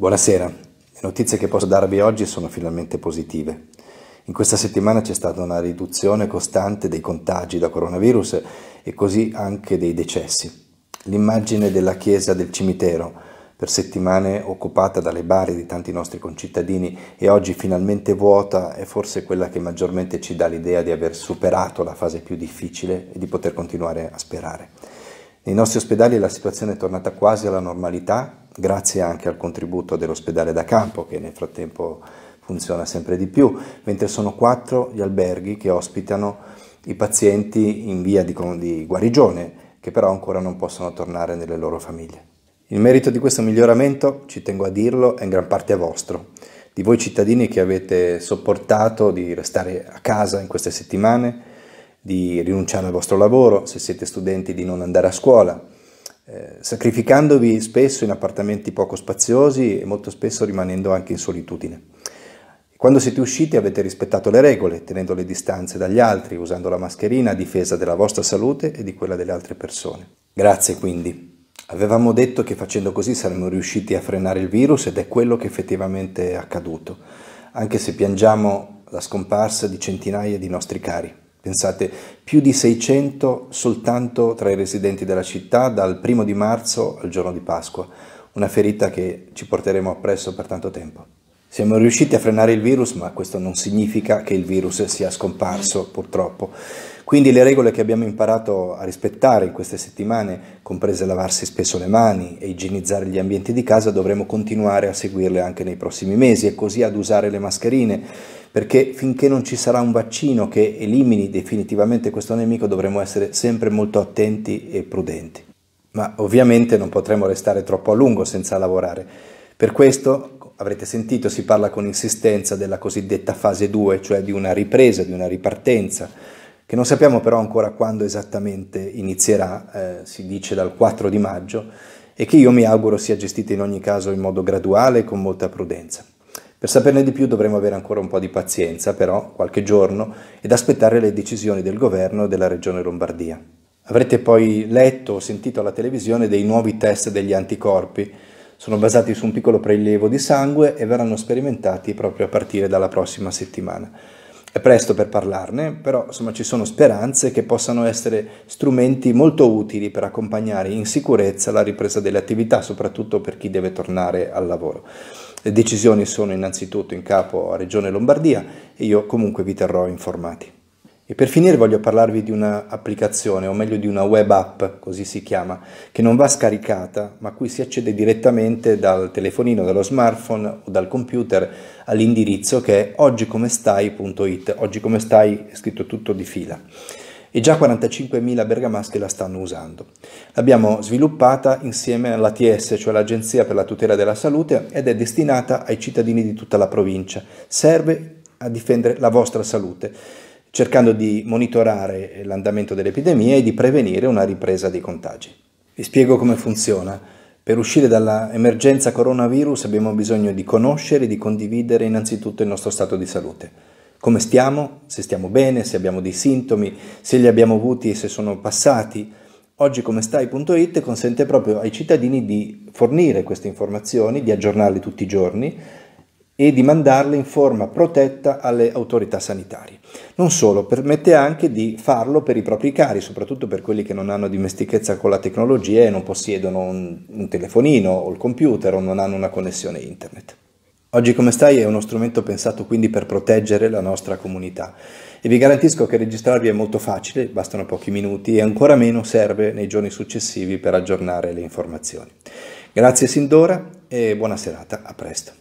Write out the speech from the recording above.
Buonasera, le notizie che posso darvi oggi sono finalmente positive. In questa settimana c'è stata una riduzione costante dei contagi da coronavirus e così anche dei decessi. L'immagine della chiesa del cimitero, per settimane occupata dalle bare di tanti nostri concittadini e oggi finalmente vuota, è forse quella che maggiormente ci dà l'idea di aver superato la fase più difficile e di poter continuare a sperare. Nei nostri ospedali la situazione è tornata quasi alla normalità grazie anche al contributo dell'ospedale da campo che nel frattempo funziona sempre di più, mentre sono quattro gli alberghi che ospitano i pazienti in via di, di guarigione che però ancora non possono tornare nelle loro famiglie. Il merito di questo miglioramento, ci tengo a dirlo, è in gran parte vostro, di voi cittadini che avete sopportato di restare a casa in queste settimane, di rinunciare al vostro lavoro, se siete studenti di non andare a scuola, eh, sacrificandovi spesso in appartamenti poco spaziosi e molto spesso rimanendo anche in solitudine. Quando siete usciti avete rispettato le regole, tenendo le distanze dagli altri, usando la mascherina a difesa della vostra salute e di quella delle altre persone. Grazie quindi. Avevamo detto che facendo così saremmo riusciti a frenare il virus ed è quello che effettivamente è accaduto, anche se piangiamo la scomparsa di centinaia di nostri cari. Pensate, più di 600 soltanto tra i residenti della città dal primo di marzo al giorno di Pasqua, una ferita che ci porteremo appresso per tanto tempo. Siamo riusciti a frenare il virus, ma questo non significa che il virus sia scomparso, purtroppo. Quindi le regole che abbiamo imparato a rispettare in queste settimane, comprese lavarsi spesso le mani e igienizzare gli ambienti di casa, dovremo continuare a seguirle anche nei prossimi mesi e così ad usare le mascherine perché finché non ci sarà un vaccino che elimini definitivamente questo nemico dovremo essere sempre molto attenti e prudenti. Ma ovviamente non potremo restare troppo a lungo senza lavorare. Per questo, avrete sentito, si parla con insistenza della cosiddetta fase 2, cioè di una ripresa, di una ripartenza, che non sappiamo però ancora quando esattamente inizierà, eh, si dice dal 4 di maggio, e che io mi auguro sia gestita in ogni caso in modo graduale e con molta prudenza. Per saperne di più dovremo avere ancora un po' di pazienza, però, qualche giorno, ed aspettare le decisioni del governo della regione Lombardia. Avrete poi letto o sentito alla televisione dei nuovi test degli anticorpi. Sono basati su un piccolo prelievo di sangue e verranno sperimentati proprio a partire dalla prossima settimana. È presto per parlarne, però insomma, ci sono speranze che possano essere strumenti molto utili per accompagnare in sicurezza la ripresa delle attività, soprattutto per chi deve tornare al lavoro. Le decisioni sono innanzitutto in capo a Regione Lombardia e io comunque vi terrò informati. E per finire voglio parlarvi di un'applicazione, o meglio di una web app, così si chiama, che non va scaricata, ma a cui si accede direttamente dal telefonino, dallo smartphone o dal computer all'indirizzo che è oggicomestai.it. Oggi come stai è scritto tutto di fila. E già 45.000 bergamaschi la stanno usando. L'abbiamo sviluppata insieme all'ATS, cioè l'Agenzia per la tutela della salute, ed è destinata ai cittadini di tutta la provincia. Serve a difendere la vostra salute cercando di monitorare l'andamento dell'epidemia e di prevenire una ripresa dei contagi. Vi spiego come funziona. Per uscire dall'emergenza coronavirus abbiamo bisogno di conoscere e di condividere innanzitutto il nostro stato di salute. Come stiamo, se stiamo bene, se abbiamo dei sintomi, se li abbiamo avuti e se sono passati. Oggi come stai.it consente proprio ai cittadini di fornire queste informazioni, di aggiornarle tutti i giorni e di mandarle in forma protetta alle autorità sanitarie. Non solo, permette anche di farlo per i propri cari, soprattutto per quelli che non hanno dimestichezza con la tecnologia e non possiedono un, un telefonino o il computer o non hanno una connessione internet. Oggi come stai è uno strumento pensato quindi per proteggere la nostra comunità e vi garantisco che registrarvi è molto facile, bastano pochi minuti e ancora meno serve nei giorni successivi per aggiornare le informazioni. Grazie sin d'ora e buona serata, a presto.